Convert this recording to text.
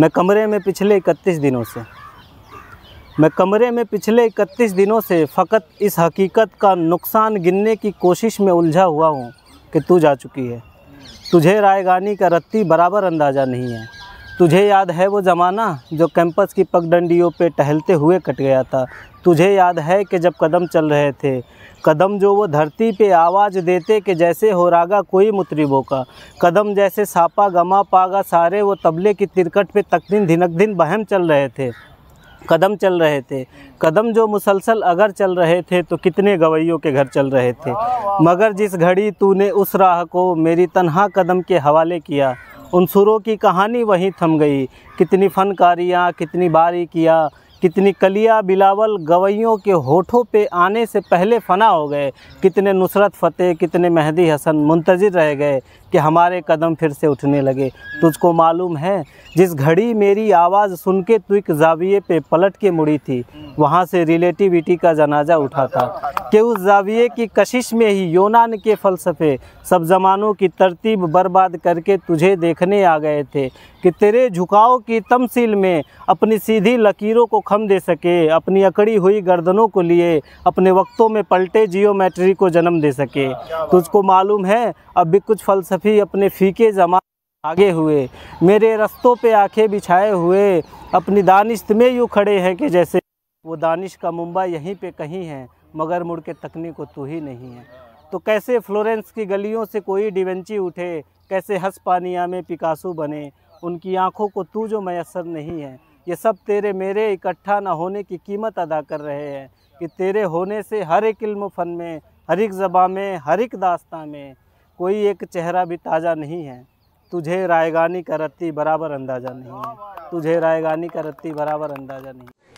मैं कमरे में पिछले इकतीस दिनों से मैं कमरे में पिछले इकतीस दिनों से फ़कत इस हकीकत का नुकसान गिनने की कोशिश में उलझा हुआ हूँ कि तू जा चुकी है तुझे रायगानी का रत्ती बराबर अंदाज़ा नहीं है तुझे याद है वो ज़माना जो कैंपस की पगडंडियों पे टहलते हुए कट गया था तुझे याद है कि जब कदम चल रहे थे कदम जो वो धरती पे आवाज़ देते कि जैसे हो रागा कोई मुतरिबों का कदम जैसे सापा गमा पागा सारे वो तबले की तिरकट पे दिन धिनक दिन बहम चल रहे थे कदम चल रहे थे कदम जो मुसलसल अगर चल रहे थे तो कितने गवैयों के घर चल रहे थे मगर जिस घड़ी तूने उस राह को मेरी तनहा कदम के हवाले किया सुरों की कहानी वहीं थम गई कितनी फनकारियाँ कितनी किया कितनी कलिया बिलावल गवैयों के होठों पे आने से पहले फना हो गए कितने नुसरत फ़तेह कितने मेहदी हसन मुंतज़र रह गए कि हमारे कदम फिर से उठने लगे तुझको मालूम है जिस घड़ी मेरी आवाज़ सुन के तू एक पे पलट के मुड़ी थी वहाँ से रिलेटिविटी का जनाजा उठा था कि उस जाविये की कशिश में ही योनान के फ़लसफ़े सब ज़मानों की तरतीब बर्बाद करके तुझे देखने आ गए थे कि तेरे झुकाव की तमसील में अपनी सीधी लकीरों को खम दे सके अपनी अकड़ी हुई गर्दनों को लिए अपने वक्तों में पलटे जियोमेट्री को जन्म दे सके तुझको मालूम है अब भी कुछ फ़लसफ़ी अपने फीके जमा आगे हुए मेरे रस्तों पे आंखें बिछाए हुए अपनी दानिश में यूँ खड़े हैं कि जैसे वो दानिश का मुंबा यहीं पे कहीं है मगर मुड़ के तकने को तो तू ही नहीं है तो कैसे फ्लोरेंस की गलियों से कोई डिवेंची उठे कैसे हंस पानिया में पिकासो बने उनकी आँखों को तू जो मैसर नहीं है ये सब तेरे मेरे इकट्ठा ना होने की कीमत अदा कर रहे हैं कि तेरे होने से हर एक इल्म फ़न में हर एक ज़बा में हर एक दास्तां में कोई एक चेहरा भी ताज़ा नहीं है तुझे रायगानी करती बराबर अंदाज़ा नहीं है तुझे रायगानी करती बराबर अंदाज़ा नहीं